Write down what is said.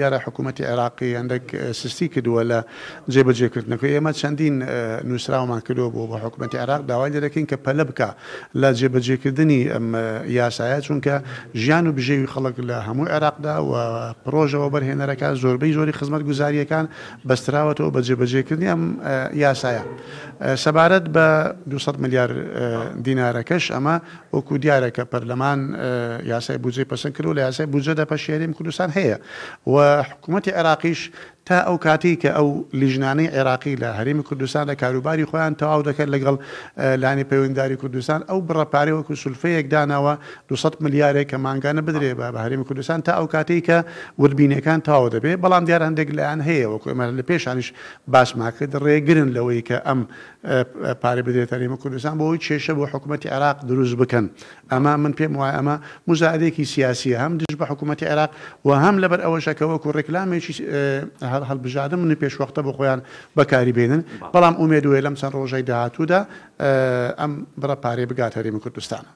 دیارە حکوومەتتی عێراقی هەندێک سستی کردووە لە جێبەجێکردنەکەی ئێمە چەندین نووسراومان کردو بۆ بە حکوومەتتی عراق داوای لەرەکەین کە پەلە بکە لە جێبەجێکردنی یاسایە چونکە ژیان و بژێوی خەڵک لە هەموو عێراقدا و پرۆژەوە بەرهێنەرەکە زۆربەی زۆری خزمەت گوزاریەکان بەستراوەتەوە بە جێبەجێکردنی ئەم یاسایە سەبارەت بە 200 میلیار دینارەکەش ئەمە وەکو دیارەکە پەرلەمان یاسای بجێ پسند کردو لە یاسای بجە دەپەشێریم کوردستان هەیە و حکوومەتتی عێراقیش تا ئەو کاتی کە ئەو لیژنانەی عێراقی لە هەرمی کوردستان لە کاروباری خۆیان تەواو دەکرد لەگەڵ لانی پەیوەندداری کوردستان ئەو بڕەپارەوە کوسولفەیەک داناوە 200 میلیارێک کە ماگانە بدرێ بە بە هەرمی کوردستان تا ئەو کاتی کە وربینەکان تاوا دەبێت بەڵام دیار هەندێک لایەن هەیە وەکو ئەمە لە پێشانش باسماکرد ڕێگرن لەوەی کە ئەم پارێ بدرێت هەرێمە کوردستان بۆەوەی کێشە بۆ حکوومەتتی عراق دروست بکەن ئەما من پێم وایە ئەمە مزارێکی سیاسیە هەم دژ بە حکوومەتتی عێراق و هەم لەبەر ئەوەشەکەوەکو ڕێکلامێکی هەڵبژادە من پێشوەختە بە خۆیان بەکاری بێنن بەڵام ئومێدوێ لەم چەند ڕۆژەی داهاتوودا ئەم بڕە پارێ بگات هەرێمی کوردستانە